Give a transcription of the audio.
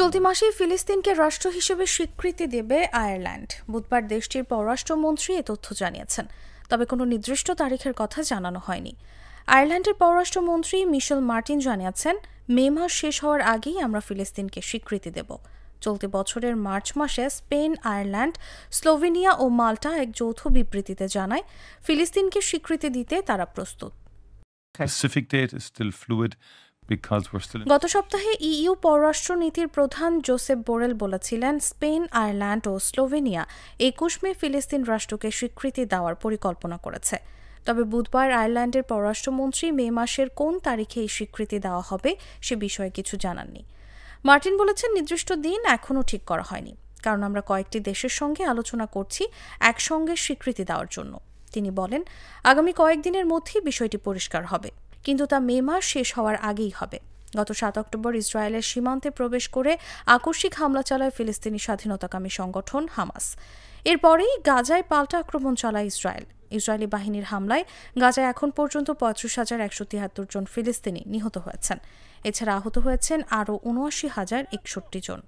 চলতি মাসে ফিলিস্তিনকে রাষ্ট্র হিসেবে স্বীকৃতি দেবে আয়ারল্যান্ড বুধবার দেশটির পররাষ্ট্রমন্ত্রী এ তথ্য জানিয়েছেন তবে কোনো নির্দিষ্ট তারিখের কথা জানানো হয়নি আয়ারল্যান্ডের পররাষ্ট্রমন্ত্রী মিশেল মার্টিন জানিয়েছেন মে মাস শেষ হওয়ার আগেই আমরা ফিলিস্তিনকে স্বীকৃতি দেব চলতি বছরের মার্চ মাসে স্পেন আয়ারল্যান্ড স্লোভেনিয়া ও মাল্টা এক যৌথ বিবৃতিতে জানায় ফিলিস্তিনকে স্বীকৃতি দিতে তারা প্রস্তুত Specific date is still fluid. গত সপ্তাহে ইইউ পররাষ্ট্রনীতির প্রধান জোসেফ বোরেল বলেছিলেন স্পেন আয়ারল্যান্ড ও স্লোভেনিয়া একুশ মে ফিলিস্তিন রাষ্ট্রকে স্বীকৃতি দেওয়ার পরিকল্পনা করেছে তবে বুধবার আয়ারল্যান্ডের পররাষ্ট্রমন্ত্রী মে মাসের কোন তারিখে এই স্বীকৃতি দেওয়া হবে সে বিষয়ে কিছু জানাননি মার্টিন বলেছেন নির্দিষ্ট দিন এখনও ঠিক করা হয়নি কারণ আমরা কয়েকটি দেশের সঙ্গে আলোচনা করছি একসঙ্গে স্বীকৃতি দেওয়ার জন্য তিনি বলেন আগামী কয়েকদিনের মধ্যেই বিষয়টি পরিষ্কার হবে কিন্তু তা মে মাস শেষ হওয়ার আগেই হবে গত সাত অক্টোবর ইসরায়েলের সীমান্তে প্রবেশ করে আকস্মিক হামলা চালায় ফিলিস্তিনি স্বাধীনতাকামী সংগঠন হামাস এরপরেই গাজায় পাল্টা আক্রমণ চালায় ইসরায়েল ইসরায়েলি বাহিনীর হামলায় গাজায় এখন পর্যন্ত পঁয়ত্রিশ হাজার একশো তিয়াত্তর জন ফিলিস্তিনি নিহত হয়েছেন এছাড়া আহত হয়েছেন আরও উনআশি হাজার একষট্টি জন